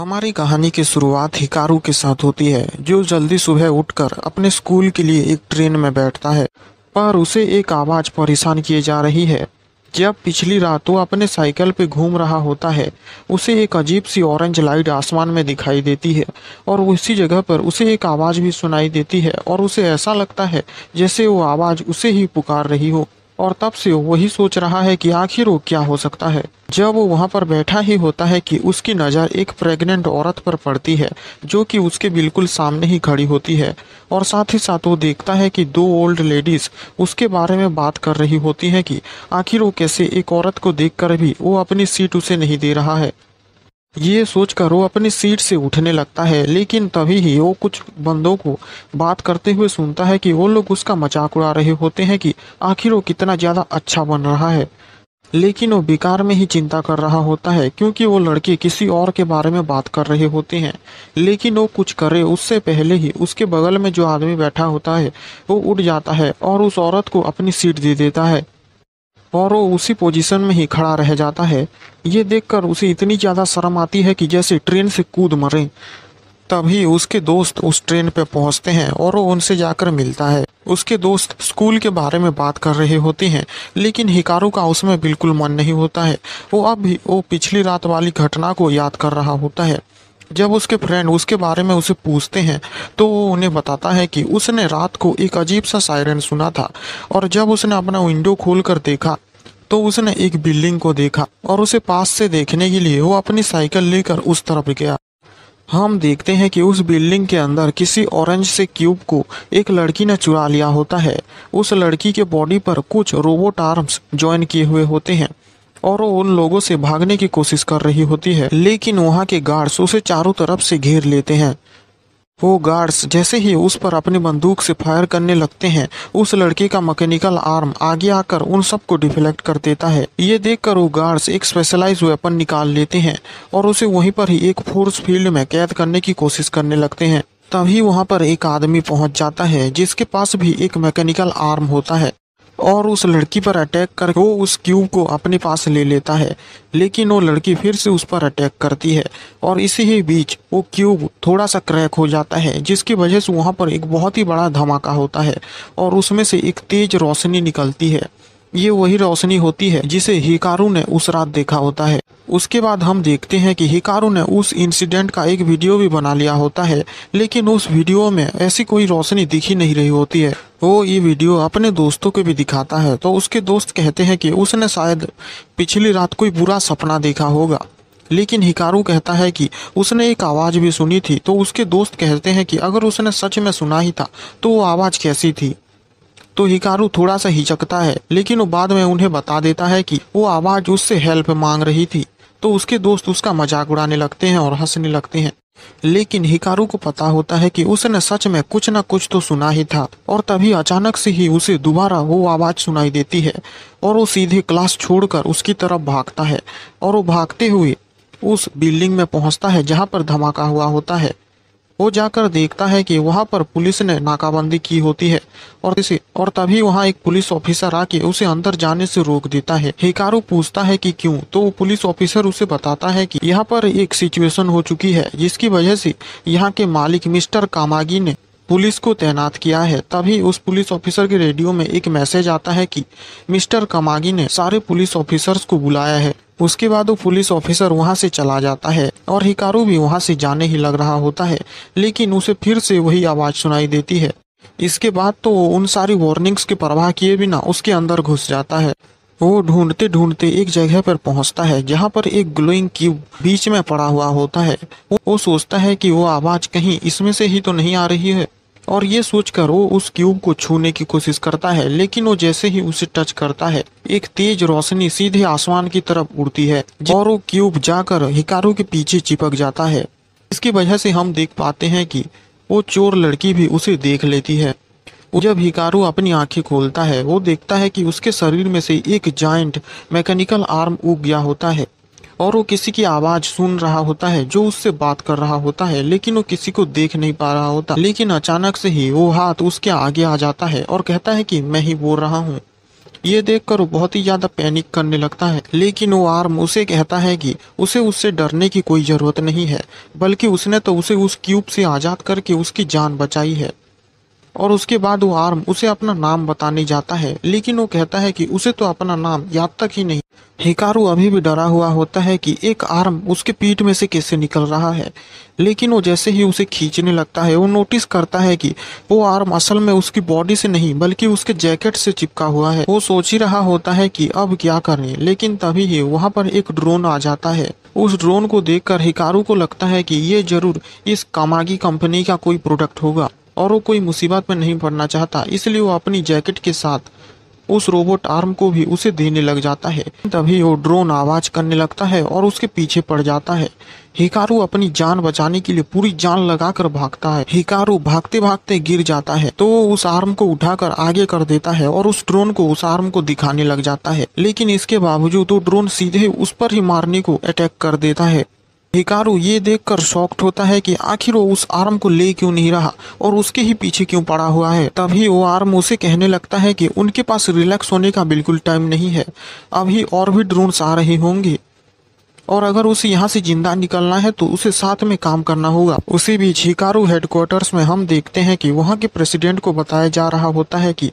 हमारी कहानी की शुरुआत हिकारू के साथ होती है जो जल्दी सुबह उठकर अपने स्कूल के लिए एक ट्रेन में बैठता है पर उसे एक आवाज़ परेशान किए जा रही है जब पिछली रात वो अपने साइकिल पर घूम रहा होता है उसे एक अजीब सी ऑरेंज लाइट आसमान में दिखाई देती है और उसी जगह पर उसे एक आवाज़ भी सुनाई देती है और उसे ऐसा लगता है जैसे वो आवाज़ उसे ही पुकार रही हो और तब से वही सोच रहा है कि आखिर वो क्या हो सकता है जब वो वहाँ पर बैठा ही होता है कि उसकी नज़र एक प्रेग्नेंट औरत पर पड़ती है जो कि उसके बिल्कुल सामने ही खड़ी होती है और साथ ही साथ वो देखता है कि दो ओल्ड लेडीज़ उसके बारे में बात कर रही होती हैं कि आखिर वो कैसे एक औरत को देखकर भी वो अपनी सीट उसे नहीं दे रहा है ये सोचकर वो अपनी सीट से उठने लगता है लेकिन तभी ही वो कुछ बंदों को बात करते हुए सुनता है कि वो लोग उसका मजाक उड़ा रहे होते हैं कि आखिर वो कितना ज़्यादा अच्छा बन रहा है लेकिन वो बेकार में ही चिंता कर रहा होता है क्योंकि वो लड़के किसी और के बारे में बात कर रहे होते हैं लेकिन वो कुछ करे उससे पहले ही उसके बगल में जो आदमी बैठा होता है वो उठ जाता है और उस औरत को अपनी सीट दे देता है वो उसी पोजीशन में ही खड़ा रह जाता है ये देखकर उसे इतनी ज़्यादा शर्म आती है कि जैसे ट्रेन से कूद मरें तभी उसके दोस्त उस ट्रेन पर पहुंचते हैं और वो उनसे जाकर मिलता है उसके दोस्त स्कूल के बारे में बात कर रहे होते हैं लेकिन हिकारू का उसमें बिल्कुल मन नहीं होता है वो अब भी वो पिछली रात वाली घटना को याद कर रहा होता है जब उसके फ्रेंड उसके बारे में उसे पूछते हैं तो वो उन्हें बताता है कि उसने रात को एक अजीब सा सायरन सुना था और जब उसने अपना विंडो खोल कर देखा तो उसने एक बिल्डिंग को देखा और उसे पास से देखने के लिए वो अपनी साइकिल लेकर उस तरफ गया हम देखते हैं कि उस बिल्डिंग के अंदर किसी ऑरेंज से क्यूब को एक लड़की ने चुरा लिया होता है उस लड़की के बॉडी पर कुछ रोबोट आर्म्स ज्वाइन किए हुए होते हैं और वो उन लोगों से भागने की कोशिश कर रही होती है लेकिन वहाँ के गार्ड्स उसे चारों तरफ से घेर लेते हैं वो गार्ड्स जैसे ही उस पर अपनी बंदूक से फायर करने लगते हैं उस लड़के का मैकेनिकल आर्म आगे आकर उन सबको डिफ्लेक्ट कर देता है ये देखकर वो गार्ड्स एक स्पेशलाइज वेपन निकाल लेते हैं और उसे वहीं पर ही एक फोर्स फील्ड में कैद करने की कोशिश करने लगते हैं तभी वहाँ पर एक आदमी पहुँच जाता है जिसके पास भी एक मैकेनिकल आर्म होता है और उस लड़की पर अटैक कर वो उस क्यूब को अपने पास ले लेता है लेकिन वो लड़की फिर से उस पर अटैक करती है और इसी ही बीच वो क्यूब थोड़ा सा क्रैक हो जाता है जिसकी वजह से वहाँ पर एक बहुत ही बड़ा धमाका होता है और उसमें से एक तेज रोशनी निकलती है ये वही रोशनी होती है जिसे हिकारू ने उस रात देखा होता है उसके बाद हम देखते हैं कि हिकारू ने उस इंसिडेंट का एक वीडियो भी बना लिया होता है लेकिन उस वीडियो में ऐसी कोई रोशनी दिखी नहीं रही होती है वो ये वीडियो अपने दोस्तों को भी दिखाता है तो उसके दोस्त कहते हैं कि उसने शायद पिछली रात कोई बुरा सपना देखा होगा लेकिन हिकारू कहता है कि उसने एक आवाज़ भी सुनी थी तो उसके दोस्त कहते हैं कि अगर उसने सच में सुना ही था तो वो आवाज़ कैसी थी तो हिकारू थोड़ा सा हिचकता है लेकिन वो बाद में उन्हें बता देता है कि वो आवाज उससे हेल्प मांग रही थी तो उसके दोस्त उसका मजाक उड़ाने लगते हैं और हंसने लगते हैं लेकिन हिकारू को पता होता है कि उसने सच में कुछ न कुछ तो सुना ही था और तभी अचानक से ही उसे दोबारा वो आवाज सुनाई देती है और वो सीधे क्लास छोड़कर उसकी तरफ भागता है और वो भागते हुए उस बिल्डिंग में पहुंचता है जहां पर धमाका हुआ होता है वो जाकर देखता है कि वहाँ पर पुलिस ने नाकाबंदी की होती है और इसे और तभी वहाँ एक पुलिस ऑफिसर आके उसे अंदर जाने से रोक देता है हिकारू पूछता है कि क्यों तो पुलिस ऑफिसर उसे बताता है कि यहाँ पर एक सिचुएशन हो चुकी है जिसकी वजह से यहाँ के मालिक मिस्टर कामागी ने पुलिस को तैनात किया है तभी उस पुलिस ऑफिसर के रेडियो में एक मैसेज आता है कि मिस्टर कमागी ने सारे पुलिस ऑफिसर्स को बुलाया है उसके बाद वो पुलिस ऑफिसर वहाँ से चला जाता है और हिकारू भी वहाँ से जाने ही लग रहा होता है लेकिन उसे फिर से वही आवाज़ सुनाई देती है इसके बाद तो उन सारी वार्निंग्स की परवाह किए बिना उसके अंदर घुस जाता है वो ढूंढते ढूंढते एक जगह पर पहुंचता है जहां पर एक ग्लोइंग क्यूब बीच में पड़ा हुआ होता है वो सोचता है कि वो आवाज़ कहीं इसमें से ही तो नहीं आ रही है और ये सोचकर वो उस क्यूब को छूने की कोशिश करता है लेकिन वो जैसे ही उसे टच करता है एक तेज रोशनी सीधे आसमान की तरफ उड़ती है और वो क्यूब जाकर हिकारू के पीछे चिपक जाता है इसकी वजह से हम देख पाते हैं कि वो चोर लड़की भी उसे देख लेती है जब हिकारू अपनी आंखें खोलता है वो देखता है कि उसके शरीर में से एक जाइंट मैकेनिकल आर्म उग गया होता है और वो किसी की आवाज़ सुन रहा होता है जो उससे बात कर रहा होता है लेकिन वो किसी को देख नहीं पा रहा होता लेकिन अचानक से ही वो हाथ उसके आगे आ जाता है और कहता है कि मैं ही बोल रहा हूँ ये देखकर वो बहुत ही ज़्यादा पैनिक करने लगता है लेकिन वो आर्म उसे कहता है कि उसे उससे डरने की कोई ज़रूरत नहीं है बल्कि उसने तो उसे उस क्यूब से आज़ाद करके उसकी जान बचाई है और उसके बाद वो आर्म उसे अपना नाम बताने जाता है लेकिन वो कहता है कि उसे तो अपना नाम याद तक ही नहीं हिकारू अभी भी डरा हुआ होता है कि एक आर्म उसके पीठ में से कैसे निकल रहा है लेकिन वो जैसे ही उसे खींचने लगता है वो नोटिस करता है कि वो आर्म असल में उसकी बॉडी से नहीं बल्कि उसके जैकेट से चिपका हुआ है वो सोच ही रहा होता है कि अब क्या करें लेकिन तभी ही वहाँ पर एक ड्रोन आ जाता है उस ड्रोन को कर हिकारू को लगता है कि ये जरूर इस कामागी कंपनी का कोई प्रोडक्ट होगा और वो कोई मुसीबत में नहीं पड़ना चाहता इसलिए वो अपनी जैकेट के साथ उस रोबोट आर्म को भी उसे देने लग जाता है तभी वो ड्रोन आवाज करने लगता है और उसके पीछे पड़ जाता है हिकारू अपनी जान बचाने के लिए पूरी जान लगाकर भागता है हिकारू भागते भागते गिर जाता है तो उस आर्म को उठाकर आगे कर देता है और उस ड्रोन को उस आर्म को दिखाने लग जाता है लेकिन इसके बावजूद वो ड्रोन सीधे उस पर ही मारने को अटैक कर देता है हिकारू ये देखकर शॉक्ड होता है कि आखिर वो उस आर्म को ले क्यों नहीं रहा और उसके ही पीछे क्यों पड़ा हुआ है तभी वो आर्म उसे कहने लगता है कि उनके पास रिलैक्स होने का बिल्कुल टाइम नहीं है अभी और भी ड्रोन्स आ रहे होंगे और अगर उसे यहाँ से जिंदा निकलना है तो उसे साथ में काम करना होगा उसी बीच हिकारू हेडक्वार्टर्स में हम देखते हैं कि वहाँ के प्रेसिडेंट को बताया जा रहा होता है कि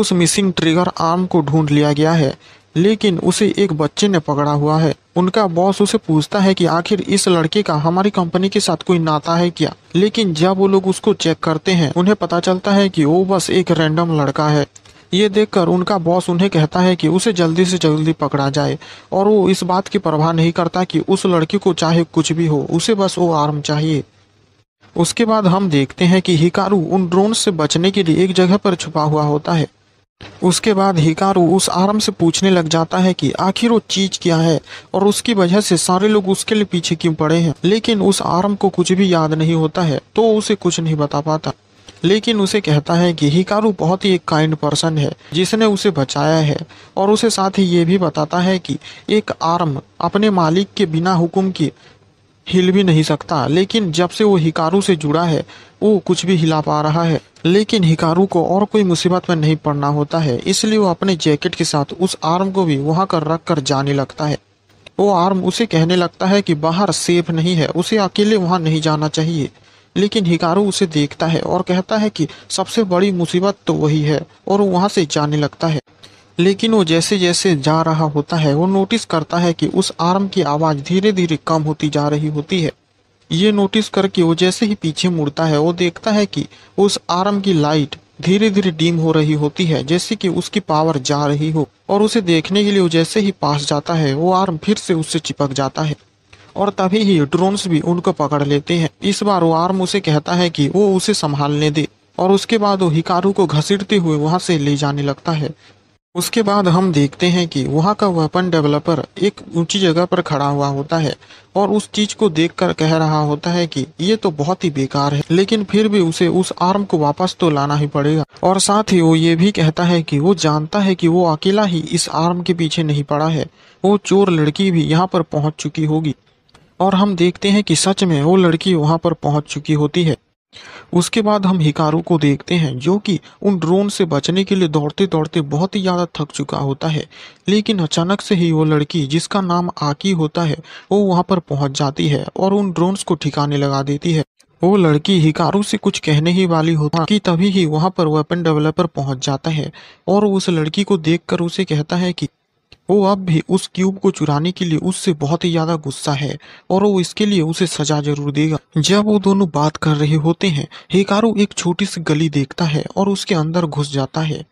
उस मिसिंग ट्रिगर आर्म को ढूंढ लिया गया है लेकिन उसे एक बच्चे ने पकड़ा हुआ है उनका बॉस उसे पूछता है कि आखिर इस लड़के का हमारी कंपनी के साथ कोई नाता है क्या लेकिन जब वो लोग उसको चेक करते हैं उन्हें पता चलता है कि वो बस एक रैंडम लड़का है ये देखकर उनका बॉस उन्हें कहता है कि उसे जल्दी से जल्दी पकड़ा जाए और वो इस बात की परवाह नहीं करता कि उस लड़की को चाहे कुछ भी हो उसे बस वो आर्म चाहिए उसके बाद हम देखते हैं कि हिकारू उन ड्रोन से बचने के लिए एक जगह पर छुपा हुआ होता है उसके बाद हिकारू उस आराम से पूछने लग जाता है कि आखिर वो चीज क्या है और उसकी वजह से सारे लोग उसके लिए पीछे क्यों पड़े हैं लेकिन उस आराम को कुछ भी याद नहीं होता है तो उसे कुछ नहीं बता पाता लेकिन उसे कहता है कि हिकारू बहुत ही एक काइंड पर्सन है जिसने उसे बचाया है और उसे साथ ही ये भी बताता है कि एक आर्म अपने मालिक के बिना हुक्म के हिल भी नहीं सकता लेकिन जब से वो हिकारू से जुड़ा है वो कुछ भी हिला पा रहा है लेकिन हिकारू को और कोई मुसीबत में नहीं पड़ना होता है इसलिए वो अपने जैकेट के साथ उस आर्म को भी वहां कर रख कर जाने लगता है वो आर्म उसे कहने लगता है कि बाहर सेफ नहीं है उसे अकेले वहाँ नहीं जाना चाहिए लेकिन हिकारू उसे देखता है और कहता है कि सबसे बड़ी मुसीबत तो वही है और वहाँ से जाने लगता है लेकिन वो जैसे जैसे जा रहा होता है वो नोटिस करता है कि उस आर्म की आवाज़ धीरे धीरे कम होती जा रही होती है ये नोटिस करके वो जैसे ही पीछे मुड़ता है वो देखता है कि उस आर्म की लाइट धीरे धीरे डीम हो रही होती है जैसे कि उसकी पावर जा रही हो और उसे देखने के लिए वो जैसे ही पास जाता है वो आर्म फिर से उससे चिपक जाता है और तभी ही ड्रोन्स भी उनको पकड़ लेते हैं इस बार वो आर्म उसे कहता है कि वो उसे संभालने दे और उसके बाद वो हिकारू को घसीटते हुए वहां से ले जाने लगता है उसके बाद हम देखते हैं कि वहाँ का वेपन डेवलपर एक ऊंची जगह पर खड़ा हुआ होता है और उस चीज को देखकर कह रहा होता है कि ये तो बहुत ही बेकार है लेकिन फिर भी उसे उस आर्म को वापस तो लाना ही पड़ेगा और साथ ही वो ये भी कहता है कि वो जानता है कि वो अकेला ही इस आर्म के पीछे नहीं पड़ा है वो चोर लड़की भी यहाँ पर पहुंच चुकी होगी और हम देखते हैं कि सच में वो लड़की वहाँ पर पहुंच चुकी होती है उसके बाद हम हिकारू को देखते हैं जो कि उन ड्रोन से बचने के लिए दौड़ते दौड़ते बहुत ही ज़्यादा थक चुका होता है लेकिन अचानक से ही वो लड़की जिसका नाम आकी होता है वो वहाँ पर पहुँच जाती है और उन ड्रोन्स को ठिकाने लगा देती है वो लड़की हिकारू से कुछ कहने ही वाली होता कि तभी ही वहाँ पर वेपन डेवलपर पहुँच जाता है और उस लड़की को देखकर उसे कहता है कि वो अब भी उस क्यूब को चुराने के लिए उससे बहुत ही ज्यादा गुस्सा है और वो इसके लिए उसे सजा जरूर देगा जब वो दोनों बात कर रहे होते हैं हेकारो एक छोटी सी गली देखता है और उसके अंदर घुस जाता है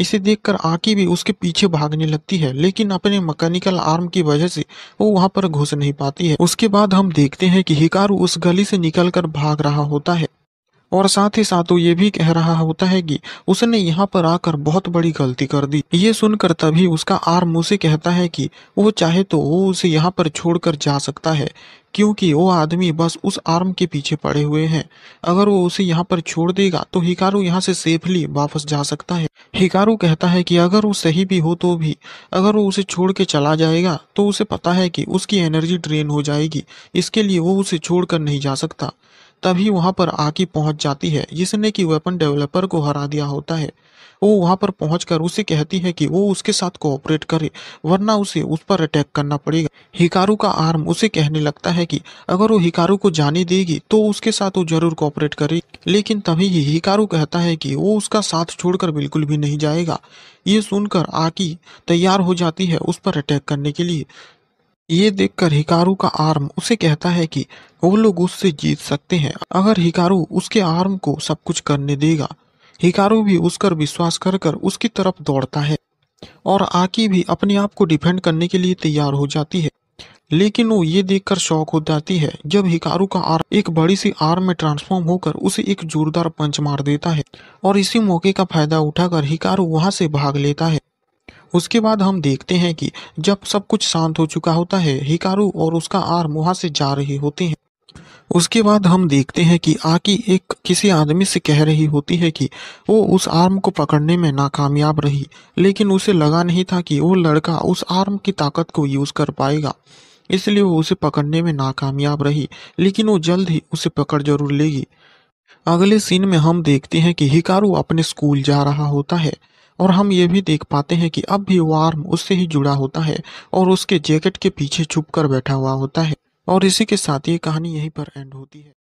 इसे देखकर आकी भी उसके पीछे भागने लगती है लेकिन अपने मैकेनिकल आर्म की वजह से वो वहां पर घुस नहीं पाती है उसके बाद हम देखते हैं कि हिकारू उस गली से निकलकर भाग रहा होता है और साथ ही साथ वो ये भी कह रहा होता है कि उसने यहाँ पर आकर बहुत बड़ी गलती कर दी ये सुनकर तभी उसका आर्म उसे कहता है कि वो चाहे तो वो उसे यहाँ पर छोड़कर जा सकता है क्योंकि वो आदमी बस उस आर्म के पीछे पड़े हुए हैं अगर वो उसे यहाँ पर छोड़ देगा तो हिकारू यहाँ से सेफली वापस जा सकता है हिकारू कहता है कि अगर वो सही भी हो तो भी अगर वो उसे छोड़ के चला जाएगा तो उसे पता है कि उसकी एनर्जी ड्रेन हो जाएगी इसके लिए वो उसे छोड़कर नहीं जा सकता तभी वहां पर आकी पहुंच जाती है जिसने कि वेपन डेवलपर को हरा दिया होता है वो वहां पर पहुंचकर उसे कहती है कि वो उसके साथ कोऑपरेट करे वरना उसे उस पर अटैक करना पड़ेगा हिकारू का आर्म उसे कहने लगता है कि अगर वो हिकारू को जाने देगी तो उसके साथ वो जरूर कोऑपरेट करेगी लेकिन तभी ही हिकारू कहता है कि वो उसका साथ छोड़कर बिल्कुल भी नहीं जाएगा ये सुनकर आकी तैयार हो जाती है उस पर अटैक करने के लिए ये देखकर हिकारू का आर्म उसे कहता है कि वो लोग उससे जीत सकते हैं अगर हिकारू उसके आर्म को सब कुछ करने देगा हिकारू भी उस पर विश्वास कर कर उसकी तरफ दौड़ता है और आकी भी अपने आप को डिफेंड करने के लिए तैयार हो जाती है लेकिन वो ये देखकर शौक हो जाती है जब हिकारू का आर्म एक बड़ी सी आर्म में ट्रांसफॉर्म होकर उसे एक जोरदार पंच मार देता है और इसी मौके का फायदा उठाकर हिकारू वहां से भाग लेता है उसके बाद हम देखते हैं कि जब सब कुछ शांत हो चुका होता है हिकारू और उसका आर मुहा से जा रहे होते हैं उसके बाद हम देखते हैं कि आकी एक किसी आदमी से कह रही होती है कि वो उस आर्म को पकड़ने में नाकामयाब रही लेकिन उसे लगा नहीं था कि वो लड़का उस आर्म की ताकत को यूज़ कर पाएगा इसलिए वो उसे पकड़ने में नाकामयाब रही लेकिन वो जल्द ही उसे पकड़ जरूर लेगी अगले सीन में हम देखते हैं कि हिकारू अपने स्कूल जा रहा होता है और हम ये भी देख पाते हैं कि अब भी वो आर्म उससे ही जुड़ा होता है और उसके जैकेट के पीछे छुप कर बैठा हुआ होता है और इसी के साथ ये कहानी यहीं पर एंड होती है